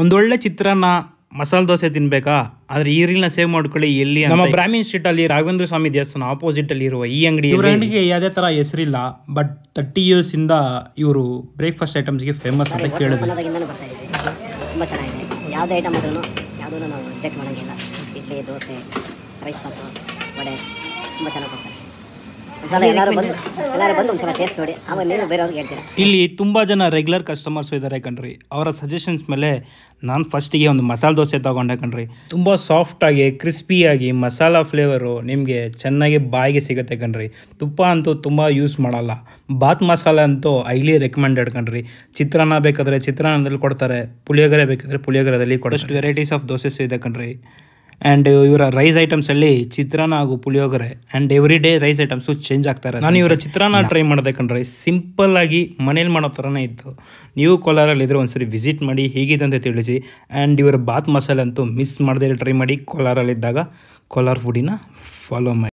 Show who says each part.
Speaker 1: ಒಂದೊಳ್ಳೆ ಚಿತ್ರಾನ್ನ ಮಸಾಲೆ ದೋಸೆ ತಿನ್ಬೇಕಾ ಆದ್ರೆ ರೀಲ್ನ ಸೇವ್ ಮಾಡ್ಕೊಳ್ಳಿ ಎಲ್ಲಿ ನಮ್ಮ ಬ್ರಾಹ್ಮಿನ್ ಸ್ಟ್ರೀಟ್ ಅಲ್ಲಿ ರಾಘವೇಂದ್ರ ಸ್ವಾಮಿ ದೇವಸ್ಥಾನ ಆಪೋಸಿಟ್ ಅಲ್ಲಿ ಇರುವ ಈ ಅಂಗಡಿ ಇವರ ಅಂಗಡಿಗೆ ಯಾವುದೇ ತರ ಹೆಸರಿಲ್ಲ ಬಟ್ ತರ್ಟಿ ಇಯರ್ಸ್ ಇಂದ ಇವರು ಬ್ರೇಕ್ಫಾಸ್ಟ್ ಐಟಮ್ಸ್ ಗೆ ಫೇಮಸ್ ಅಂತ ಕೇಳಿದ್ರು
Speaker 2: ತುಂಬಾ ಚೆನ್ನಾಗಿದೆ ಐಟಮ್ ಆದ್ರೂ ನಾವು ದೋಸೆ ರೈಸ್
Speaker 1: ಇಲ್ಲಿ ತುಂಬ ಜನ ರೆಗ್ಯುಲರ್ ಕಸ್ಟಮರ್ಸ್ ಇದ್ದಾರೆ ಕಣ್ರಿ ಅವರ ಸಜೆಷನ್ಸ್ ಮೇಲೆ ನಾನು ಫಸ್ಟಿಗೆ ಒಂದು ಮಸಾಲೆ ದೋಸೆ ತಗೊಂಡೆ ಕಣ್ರಿ ತುಂಬ ಸಾಫ್ಟಾಗಿ ಕ್ರಿಸ್ಪಿಯಾಗಿ ಮಸಾಲ ಫ್ಲೇವರು ನಿಮಗೆ ಚೆನ್ನಾಗಿ ಬಾಯಿಗೆ ಸಿಗುತ್ತೆ ಕಣ್ರಿ ತುಪ್ಪ ಅಂತೂ ತುಂಬ ಯೂಸ್ ಮಾಡಲ್ಲ ಬಾತ್ ಮಸಾಲೆ ಅಂತೂ ಐಲಿ ರೆಕಮೆಂಡೆಡ್ ಕಣ್ರಿ ಚಿತ್ರಾನ್ನ ಬೇಕಾದರೆ ಚಿತ್ರಾನ್ನದಲ್ಲಿ ಕೊಡ್ತಾರೆ ಪುಳಿಯೋಗರೆ ಬೇಕಾದರೆ ಪುಳಿಯೋಗರದಲ್ಲಿ ಕೊಡೋಷ್ಟು ವೆರೈಟೀಸ್ ಆಫ್ ದೋಸೆಸ್ ಇದೆ ಕಣ್ರಿ ಆ್ಯಂಡ್ uh, ಇವರ ರೈಸ್ ಐಟಮ್ಸಲ್ಲಿ ಚಿತ್ರಾನ್ನ ಹಾಗೂ puliyogare and every day rice items change ಆಗ್ತಾರೆ ನಾನು ಇವರ ಚಿತ್ರಾನ್ನ ಟ್ರೈ ಮಾಡಬೇಕಂದ್ರೆ ಸಿಂಪಲ್ ಆಗಿ ಮನೇಲಿ ಮಾಡೋ ಥರನೇ ಇತ್ತು ನೀವು ಕೋಲಾರಲ್ಲಿ ಇದ್ರೆ ಒಂದ್ಸರಿ ವಿಸಿಟ್ ಮಾಡಿ ಹೇಗಿದೆ ಅಂತ ತಿಳಿಸಿ ಆ್ಯಂಡ್ ಇವರ ಬಾತ್ ಮಸಾಲೆ ಅಂತೂ ಮಿಸ್ ಮಾಡದೇ ಟ್ರೈ ಮಾಡಿ ಕೋಲಾರಲ್ಲಿದ್ದಾಗ ಕೋಲಾರ್ ಫುಡಿನ ಫಾಲೋ ಮಾಡಿ